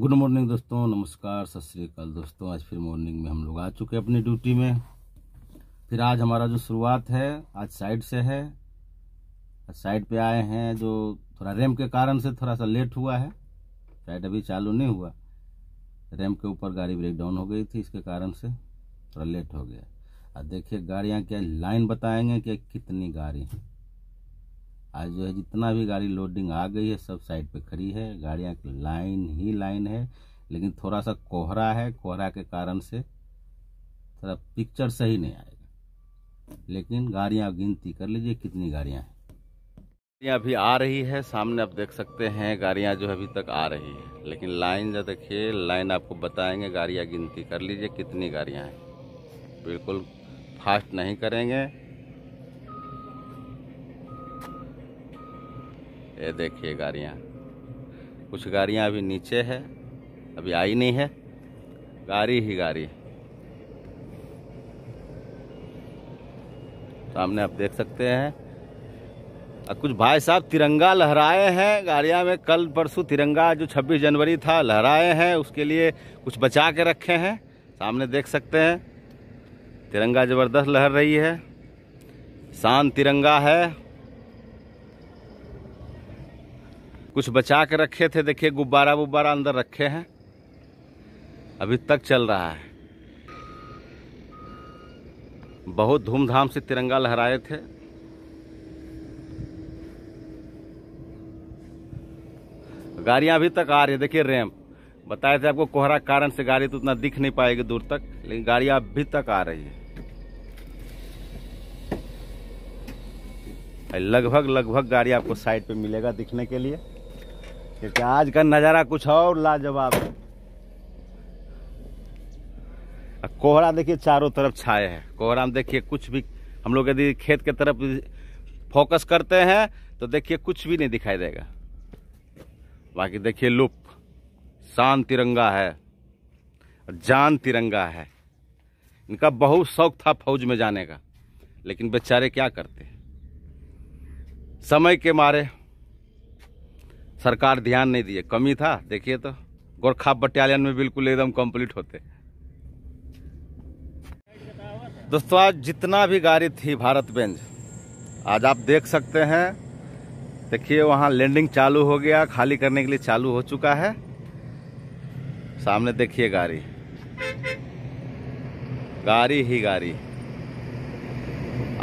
good morning दोस्तों नमस्कार सत श्रीकाल दोस्तों आज फिर मॉर्निंग में हम लोग आ चुके हैं अपनी ड्यूटी में फिर आज हमारा जो शुरुआत है आज साइड से है आज साइड पे आए हैं जो थोड़ा रैम के कारण से थोड़ा सा लेट हुआ है साइड अभी चालू नहीं हुआ रैम के ऊपर गाड़ी ब्रेक डाउन हो गई थी इसके कारण से थोड़ा लेट हो गया और देखिए गाड़ियाँ क्या लाइन बताएंगे कि कितनी गाड़ी हैं आज जो है जितना भी गाड़ी लोडिंग आ गई है सब साइड पे खड़ी है गाड़ियाँ की लाइन ही लाइन है लेकिन थोड़ा सा कोहरा है कोहरा के कारण से थोड़ा पिक्चर सही नहीं आएगा लेकिन गाड़ियाँ गिनती कर लीजिए कितनी गाड़ियाँ हैं गाड़ियाँ अभी आ रही है सामने आप देख सकते हैं गाड़ियाँ जो अभी तक आ रही है लेकिन लाइन जो देखिए लाइन आपको बताएंगे गाड़ियाँ गिनती कर लीजिए कितनी गाड़ियाँ हैं बिल्कुल फास्ट नहीं करेंगे ये देखिए गाड़ियाँ कुछ गाड़ियाँ अभी नीचे है अभी आई नहीं है गाड़ी ही गाड़ी सामने आप देख सकते हैं और कुछ भाई साहब तिरंगा लहराए हैं गाड़िया में कल परसों तिरंगा जो 26 जनवरी था लहराए हैं उसके लिए कुछ बचा के रखे हैं सामने देख सकते हैं तिरंगा ज़बरदस्त लहर रही है शान तिरंगा है कुछ बचा के रखे थे देखिए गुब्बारा वुब्बारा अंदर रखे हैं अभी तक चल रहा है बहुत धूमधाम से तिरंगा लहराए थे गाड़ियां अभी तक आ रही है देखिए रैंप बताए थे आपको कोहरा कारण से गाड़ी तो उतना दिख नहीं पाएगी दूर तक लेकिन गाड़ियां अभी तक आ रही है लगभग लगभग गाड़ी आपको साइड पे मिलेगा दिखने के लिए क्योंकि आज का नज़ारा कुछ और लाजवाब है कोहरा देखिए चारों तरफ छाए हैं कोहरा में देखिए कुछ भी हम लोग यदि खेत के तरफ फोकस करते हैं तो देखिए कुछ भी नहीं दिखाई देगा बाकी देखिए लुप शान तिरंगा है जान तिरंगा है इनका बहुत शौक था फौज में जाने का लेकिन बेचारे क्या करते समय के मारे सरकार ध्यान नहीं दिए कमी था देखिए तो गोरखा बटालियन में बिल्कुल एकदम कंप्लीट होते दोस्तों आज जितना भी गाड़ी थी भारत बेंज आज आप देख सकते हैं देखिए वहाँ लैंडिंग चालू हो गया खाली करने के लिए चालू हो चुका है सामने देखिए गाड़ी गाड़ी ही गाड़ी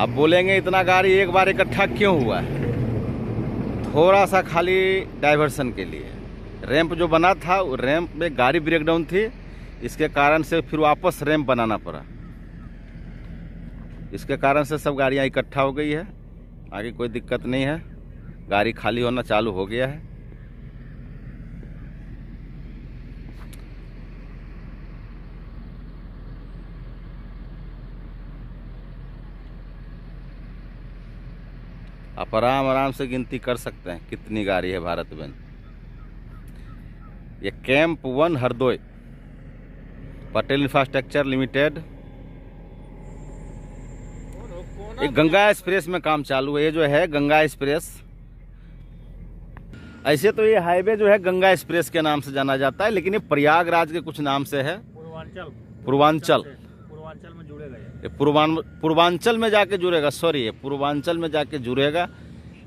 आप बोलेंगे इतना गाड़ी एक बार इकट्ठा क्यों हुआ है थोड़ा सा खाली डाइवर्सन के लिए रैंप जो बना था वो रैंप में गाड़ी ब्रेकडाउन थी इसके कारण से फिर वापस रैंप बनाना पड़ा इसके कारण से सब गाड़ियाँ इकट्ठा हो गई है आगे कोई दिक्कत नहीं है गाड़ी खाली होना चालू हो गया है आप आराम आराम से गिनती कर सकते हैं कितनी गाड़ी है भारत में ये camp one Hardoi Patel infrastructure limited ये गंगा एक्सप्रेस में काम चालू है ये जो है गंगा एक्सप्रेस ऐसे तो ये हाईवे जो है गंगा एक्सप्रेस के नाम से जाना जाता है लेकिन ये प्रयागराज के कुछ नाम से है पूर्वांचल पूर्वांचल पूर्वांचल में जुड़े गए ये पूर्वान पूर्वांचल में जाके जुड़ेगा सॉरी ये पूर्वांचल में जाके जुड़ेगा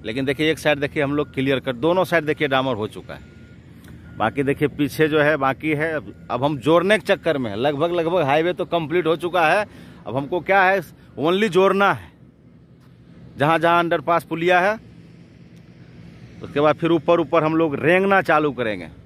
लेकिन देखिए एक साइड देखिए हम लोग क्लियर कर दोनों साइड देखिए डामर हो चुका है बाकी देखिए पीछे जो है बाकी है अब हम जोड़ने के चक्कर में लगभग लगभग हाईवे तो कंप्लीट हो चुका है अब हमको क्या है ओनली जोड़ना है जहाँ जहाँ अंडर पुलिया है उसके बाद फिर ऊपर ऊपर हम लोग रेंगना चालू करेंगे